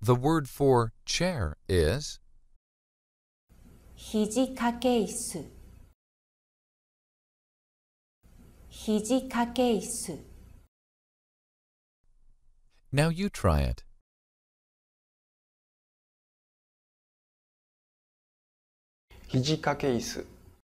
The word for chair is 肘掛け椅子肘掛け椅子 Now you try it. Hijikake isu.